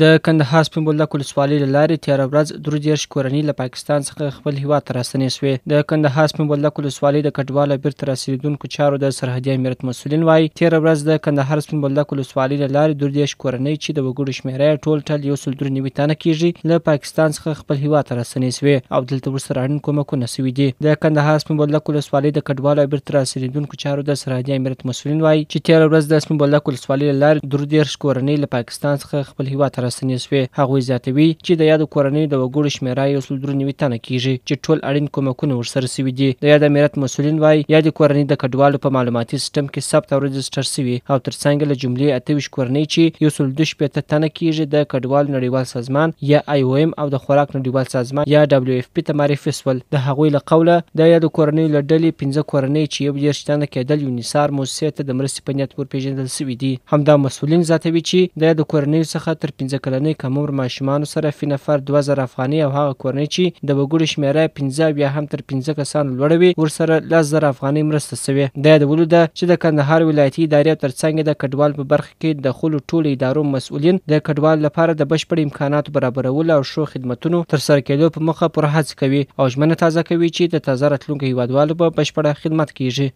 د کندهار سپین بولدک ولسوالۍ له لارې تېره ورځ درو دېرش کورنۍ له پاکستان څخه خپل هیواد ته راستنې شوې د کندهار سپین بولدک ولسوالۍ د کډواله بیرته راسېدونکو چارو د سرحدي امریت مسولین وایي تېره ورځ د کندهار سپین بولدک ولسوالۍ له لارې درو دېرش کورنۍ چې د وګړو شمېره ټول ټل یو سل درې نوي تنه کېږي له پاکستان څخه خپل هیواد ته راستنې شوې او دلته ورسره اړین کومکونه سوي دي د کندهار سپین بولدک ولسوالۍ د کډواله بیرته راسېدونکو چارو د سرحدي امریت مسولین وایي چې تېره ورځ د سپین بولدک ولسوالۍ له لارې درو دېرش کورنۍ له پاکستان څخه خپل هیواد ته راستنې شوې هغوی زیاتوي چې د یادو کورنیو د وګړو شمیره یو سل درې نوي تنه کیږي چې ټول اړین کومکونه ورسره سوي دي د یاد امارت مسولین وایي یادې کورنۍ د کډوالو په معلوماتي سیستم کې ثبت او رجسټر سوي او تر څنګ له جملې اته ویشت کورنۍ چې یو سل دوه شپېته تنه کیږي د کډوالو نړیوال سازمان یا آی او ام او د خوراک نړیوال سازمان یا دبليو اف پی ته معرفي شول د هغوی له قوله د یادو کورنیو له ډلې پنځه کورنۍ چې یو ډېر شتانه کېدل یونیسار موسسې ته د مرستې په نیت ورپېژندل سوي دي همدا مسولین زیاتوي چې د یادو کورنیو څخه تر پنځه پنځه کلنۍ کم عمر ماشومانو سره فی نفر دوه زره افغانۍ او هغه کورنۍ چې د وګړو شمېره پنځه یا هم تر پنځه کسانو لوړه وي ورسره لس زره افغانۍ مرسته سوې دا یادولو ده چې د کندهار ولایتي ادارې ترڅنګ د کډوال په برخه کې د خلو ټولو ادارو مسؤلین د کډوال لپاره د بشپړ امکاناتو برابرول او ښو خدمتونو ترسره کېدو په مخه پر هڅه کوي او ژمنه تازه کوي چې د تازه راتلونکو هیوادوالو په بشپړه خدمت کیږي